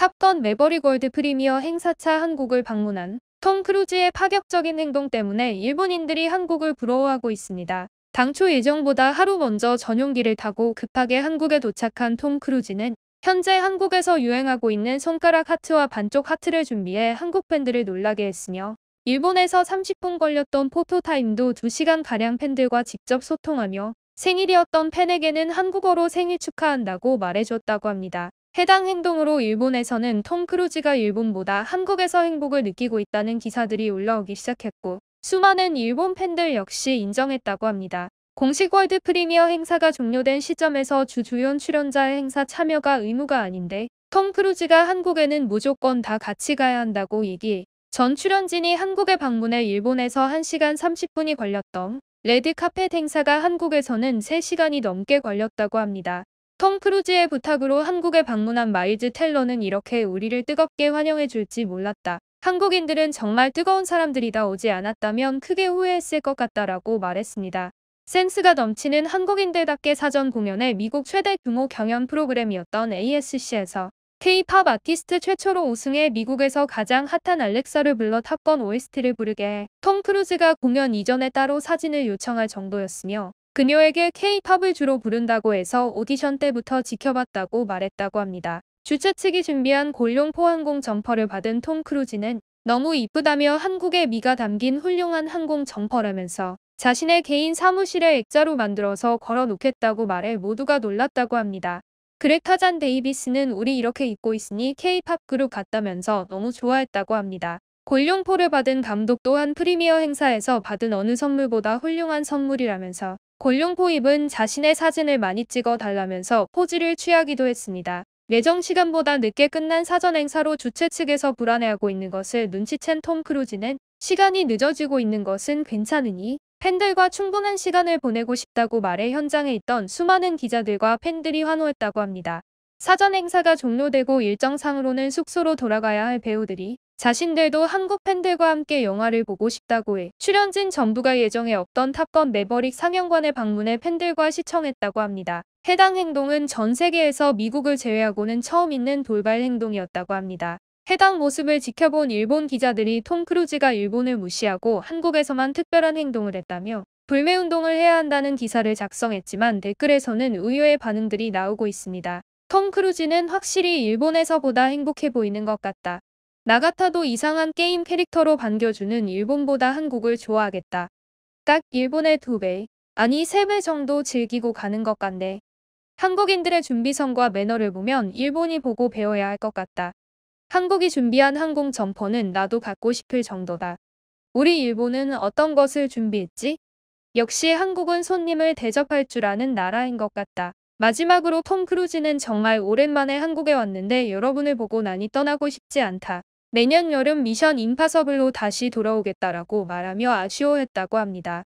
탑건 메버리 골드 프리미어 행사차 한국을 방문한 톰 크루즈의 파격적인 행동 때문에 일본인들이 한국을 부러워하고 있습니다. 당초 예정보다 하루 먼저 전용기를 타고 급하게 한국에 도착한 톰 크루즈는 현재 한국에서 유행하고 있는 손가락 하트와 반쪽 하트를 준비해 한국 팬들을 놀라게 했으며 일본에서 30분 걸렸던 포토타임도 2시간가량 팬들과 직접 소통하며 생일이었던 팬에게는 한국어로 생일 축하한다고 말해줬다고 합니다. 해당 행동으로 일본에서는 톰 크루즈가 일본보다 한국에서 행복을 느끼고 있다는 기사들이 올라오기 시작했고 수많은 일본 팬들 역시 인정했다고 합니다. 공식 월드 프리미어 행사가 종료된 시점에서 주주연 출연자의 행사 참여가 의무가 아닌데 톰 크루즈가 한국에는 무조건 다 같이 가야 한다고 얘기해 전 출연진이 한국에 방문해 일본에서 1시간 30분이 걸렸던 레드카펫 행사가 한국에서는 3시간이 넘게 걸렸다고 합니다. 톰 크루즈의 부탁으로 한국에 방문한 마일즈 텔러는 이렇게 우리를 뜨겁게 환영해 줄지 몰랐다. 한국인들은 정말 뜨거운 사람들이다 오지 않았다면 크게 후회했을 것 같다라고 말했습니다. 센스가 넘치는 한국인들답게 사전 공연의 미국 최대 규모 경연 프로그램이었던 ASC에서 K-팝 아티스트 최초로 우승해 미국에서 가장 핫한 알렉사를 불러 탑건 OST를 부르게 톰 크루즈가 공연 이전에 따로 사진을 요청할 정도였으며 그녀에게 케이팝을 주로 부른다고 해서 오디션 때부터 지켜봤다고 말했다고 합니다. 주최 측이 준비한 골룡포 항공 점퍼를 받은 톰 크루즈는 너무 이쁘다며 한국의 미가 담긴 훌륭한 항공 점퍼라면서 자신의 개인 사무실에 액자로 만들어서 걸어놓겠다고 말해 모두가 놀랐다고 합니다. 그레타잔 데이비스는 우리 이렇게 입고 있으니 케이팝 그룹 같다면서 너무 좋아했다고 합니다. 골룡포를 받은 감독 또한 프리미어 행사에서 받은 어느 선물보다 훌륭한 선물이라면서 권룡 포입은 자신의 사진을 많이 찍어 달라면서 포즈를 취하기도 했습니다. 예정 시간보다 늦게 끝난 사전 행사로 주최 측에서 불안해하고 있는 것을 눈치챈 톰 크루즈는 시간이 늦어지고 있는 것은 괜찮으니 팬들과 충분한 시간을 보내고 싶다고 말해 현장에 있던 수많은 기자들과 팬들이 환호했다고 합니다. 사전 행사가 종료되고 일정상으로는 숙소로 돌아가야 할 배우들이 자신들도 한국 팬들과 함께 영화를 보고 싶다고 해 출연진 전부가 예정에 없던 탑건 매버릭 상영관에 방문해 팬들과 시청했다고 합니다. 해당 행동은 전 세계에서 미국을 제외하고는 처음 있는 돌발 행동이었다고 합니다. 해당 모습을 지켜본 일본 기자들이 톰 크루즈가 일본을 무시하고 한국에서만 특별한 행동을 했다며 불매운동을 해야 한다는 기사를 작성했지만 댓글에서는 의외의 반응들이 나오고 있습니다. 톰 크루즈는 확실히 일본에서보다 행복해 보이는 것 같다. 나 같아도 이상한 게임 캐릭터로 반겨주는 일본보다 한국을 좋아하겠다. 딱 일본의 두배 아니 세 배 정도 즐기고 가는 것 같네. 한국인들의 준비성과 매너를 보면 일본이 보고 배워야 할 것 같다. 한국이 준비한 항공 점퍼는 나도 갖고 싶을 정도다. 우리 일본은 어떤 것을 준비했지? 역시 한국은 손님을 대접할 줄 아는 나라인 것 같다. 마지막으로 톰 크루즈는 정말 오랜만에 한국에 왔는데 여러분을 보고 나니 떠나고 싶지 않다. 내년 여름 미션 임파서블로 다시 돌아오겠다라고 말하며 아쉬워했다고 합니다.